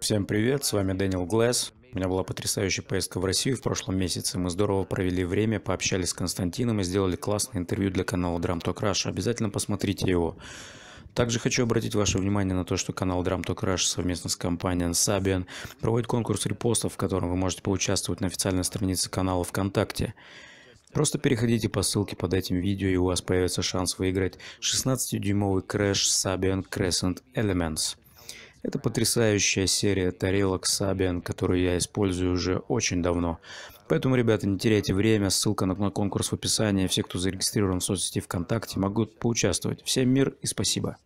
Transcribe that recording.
Всем привет, с вами Дэниел Глэс. У меня была потрясающая поездка в Россию в прошлом месяце. Мы здорово провели время, пообщались с Константином и сделали классное интервью для канала Drum Talk Rush. Обязательно посмотрите его. Также хочу обратить ваше внимание на то, что канал Drum Talk Rush совместно с компанией Sabian проводит конкурс репостов, в котором вы можете поучаствовать на официальной странице канала ВКонтакте. Просто переходите по ссылке под этим видео, и у вас появится шанс выиграть 16-дюймовый Crash Sabian Crescent Elements. Это потрясающая серия тарелок Сабиан, которую я использую уже очень давно. Поэтому, ребята, не теряйте время, ссылка на, на конкурс в описании. Все, кто зарегистрирован в соцсети ВКонтакте, могут поучаствовать. Всем мир и спасибо.